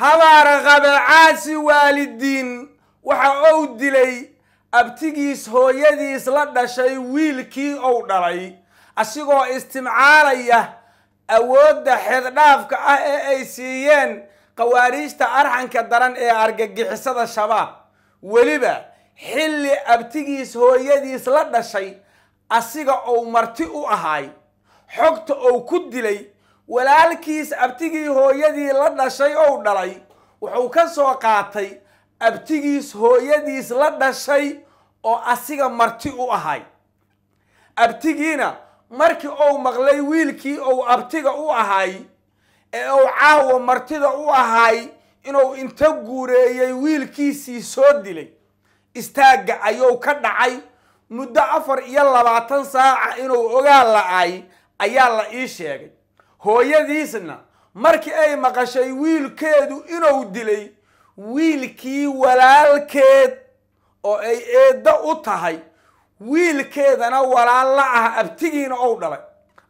habaara qaba caasi waalidiin waxa uu dilay abtigiis hooyadiis la dhashay wiilkii uu dhalay asigoo istimcaalaya awoodda xeddhaafka ah ee ay siiyeen khawaariijta arxanka daran ee argagixisada shabaab weliba xilli abtigiis hooyadiis la dhashay asiga uu marti u ahaay xogta ou ku dilay walaalkiis abtigii hooyadii la dhashay ou dhalay wuxuu ka soo qaatay abtigiis hooyadiis la dhashay oo asiga marti u ahay abtigiina markii ou maqlay wiilkii ou abtiga u ahay ee ou caawa martida u ahay inuu inta guureeyey wiilkiisii soo dilay istaagga ayuu ka dhacay muddo afar iyo labaatan saaca inuu ogaa la'ay ayaa la ii sheegay hooyadiisna markii ay maqashay wiilkeedu inuu dilay wiilkii walaalkeed oo ay eedda u tahay wiilkeedana walaalla ah abtigiina ou dhalay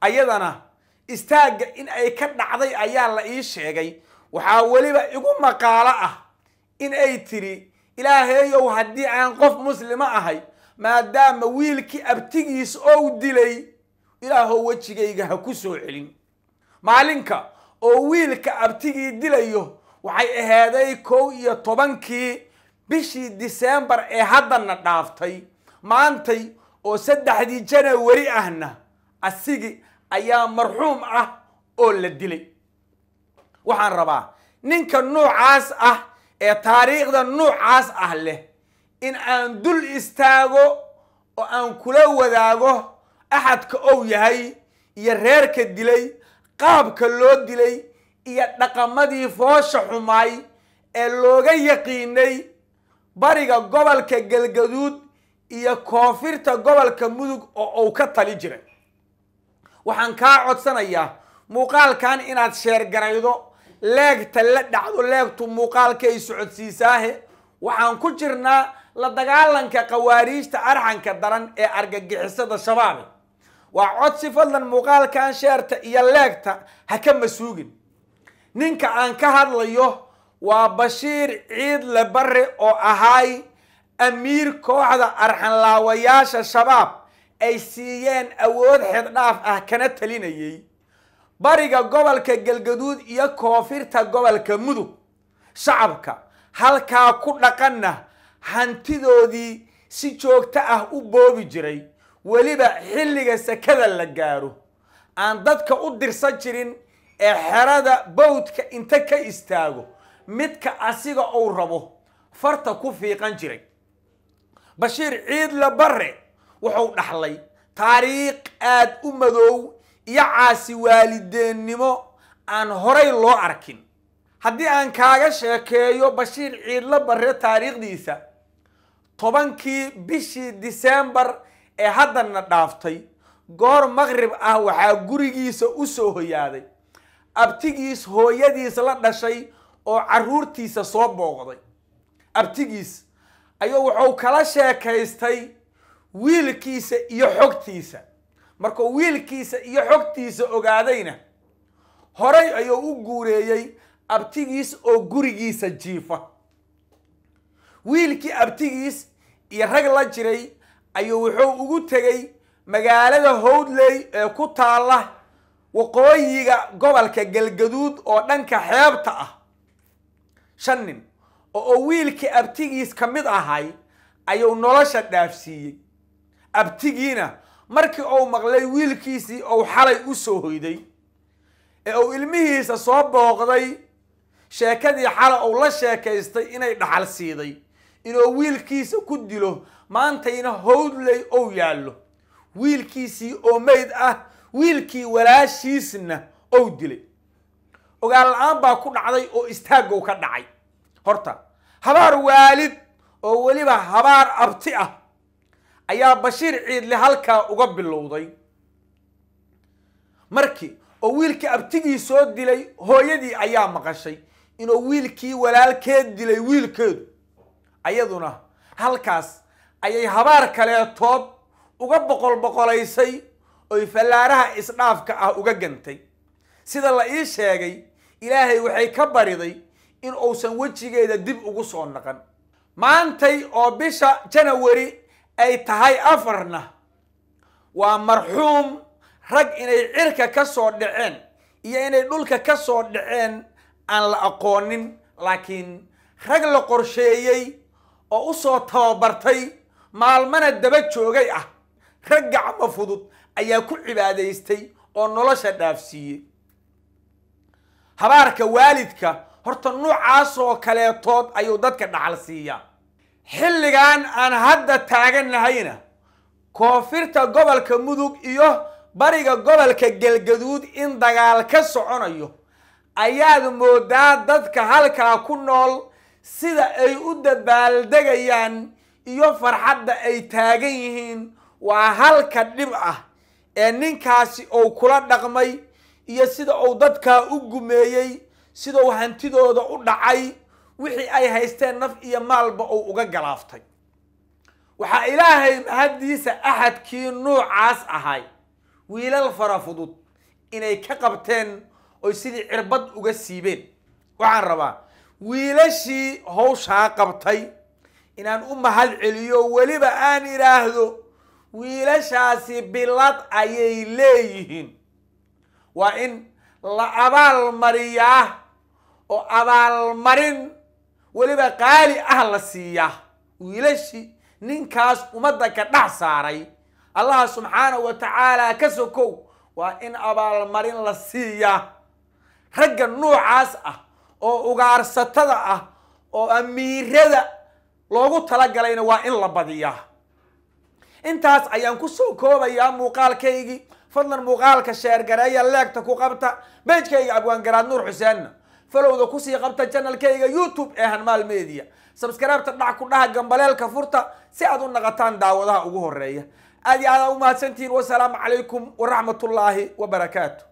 ayadana istaagga in ay ka dhacday ayaa la ii sheegay waxaa weliba igu maqaalo ah in ay tiri ilaahayow haddii aan qof muslima ahay maadaama wiilkii abtigiis ou dilay ilaahoo wejigayga ha ku soo celin maalinka oo wiilka abtigii dilayo waxay ahaaday kow iyo tobankii bishii disembar ee haddana dhaaftay maantay oo saddexdii janawari ahna asigi ayaa marxuum ah oo la dilay waxaan rabaa ninka nuucaas ah ee taariikhda nuucaas ah leh in aan dul istaago oo aan kula wadaago axadka ou yahay iyo reerka dilay qaabka loo dilay iyo dhaqamadii foosha xumaay ee looga yaqiinay bariga gobolka galgaduud iyo koonfirta gobolka mudug oo uu ka tali jiray waxaan kaa codsanayaa muuqaalkan inaad sheergaraydo leegta la dhacdo leegtu muuqaalkay socodsiisaahe waxaan ku jirnaa la dagaalanka khawaariijta arxanka daran ee argagixisada shabaabe waa codsi fadlan muuqaalkan sheerta iyo leegta ha kama suugin ninka aan ka hadlayo waa bashiir ciidle barre oo ahaay amiir kooxda arxanlaawayaasha shabaab ay siiyeen awood xeddhaaf ah kana talinayay bariga gobolka galgaduud iyo koonfirta gobolka mudug shacabka halkaa ku dhaqanna hantidoodii si joogto ah u boobi jiray weliba xilliga sakada la gaaro aan dadka u dirsan jirin ee xerada bowdka inta ka istaago midka asiga uu rabo farta ku fiiqan jiray bashiir ciidle barre wuxuu dhaxlay taariikh aad u madoow iyo caasi waalideennimo aan horay loo arkin haddii aan kaaga sheekeeyo bashiir ciidle barre taariikhdiisa tobankii bishii diseembar ee haddana dhaaftay goor maqrib ah waxaa gurigiisa u soo hoyaaday abtigiis hooyadiis la dhashay oo carruurtiisa soo booqday abtigiis ayuu wuxuu kala sheekaystay wiilkiisa iyo xogtiisa markuu wiilkiisa iyo xogtiisa ogaadayna horay ayuu u guureeyey abtigiis oo gurigiisa jiifa wiilkii abtigiis iyo rag la jiray ayuu wuxuu ugu tegey magaalada howdley ee ku taalla waqooyiga gobolka galgaduud oo dhanka xeebta ah shan nin oo wiilkii abtigiis ka mid ahay ayuu nolosha dhaafsiiyey abtigiina markii uu maqlay wiilkiisii uu xalay u soo hoyday ee uu ilmihiisa soo booqday sheekadii xala uu la sheekaystay inay dhaxalsiiday inuu wiilkiisa ku dilo maantayna howdley ou yaallo wiilkiisii oo meyd ah wiilkii walaashiisna ou dilay ogaal la-aan baa ku dhacday oo istaagow ka dhacay horta habaar waalid oo weliba habaar abti ah ayaa bashiir ciidle halkaa uga bilowday markii oo wiilkii abtigii soo dilay hooyadii ayaa maqashay inuu wiilkii walaalkeed dilay wiilkeedu ayaduna halkaas ayay habaar kaleetood uga boqol boqolaysay oy fallaaraha isdhaafka ah uga gantay sida la ii sheegay ilaahay waxay ka bariday in uusan wejigeeda dib ugu soo naqan maantay oo bisha janawari ay tahay afarna waa marxuum rag inay cirka ka soo dhaceen iyo inay dhulka ka soo dhaceen aan la aqoonin laakiin rag la qorsheeyey oo usoo tababartay maalmana daba joogay ah rag gacmo fudud ayaa ku cibaadaystay oo nolosha dhaafsiiyey habaarka waalidka horta nuucaasoo kaleetood ayuu dadka dhacal siiyaa xilligan aan hadda taaganahayna koonfirta gobolka mudug iyo bariga gobolka galgaduud in dagaal ka soconayo ayaad moodaa dadka halkaa ku nool sida ay u dabaaldegayaan iyo farxadda ay taagan yihiin waa halka dhib ah ee ninkaasi uu kula dhaqmay iyo sida uu dadkaa u gumeeyey sidau hantidooda u dhacay wixii ay haysteen naf iyo maalba uu uga galaaftay waxaa ilaahay mahaddiisa axadkii nuucaas ahay wiilal fara fudud inay ka qabteen oy sidii cirbad uga siibeen waxaan rabaa wiilashii hawshaa qabtay inaan u mahad celiyo weliba aan idhaahdo wiilashaasi bilad ayay leeyihiin waa in la abaalmariyaa oo abaalmarin weliba qaali ah la siiyaa wiilashii ninkaas ummadda ka dhex saaray allaha subxaanahu wa tacaala ka sokow waa in abaalmarin la siiyaa ragga nuucaas ah oo ugaarsatada ah oo amiirada loogu talagalayna waa in la badiyaa intaas ayaan ku soo koobayaa muuqaalkaygii fadlan muuqaalka sheergareeya leegta ku qabta beejkayga abwaangaraad nuur xuseenna falowda kusii qabta janalkayga youtube ee hanmaal media sabskaraabta dhac ku dhaha gambaleelka furta si aad u naqataan daawadaha ugu horeeya aad iyo aada u mahadsantihiin wasalaamu calaykum waraxmatullaahi wabarakaatu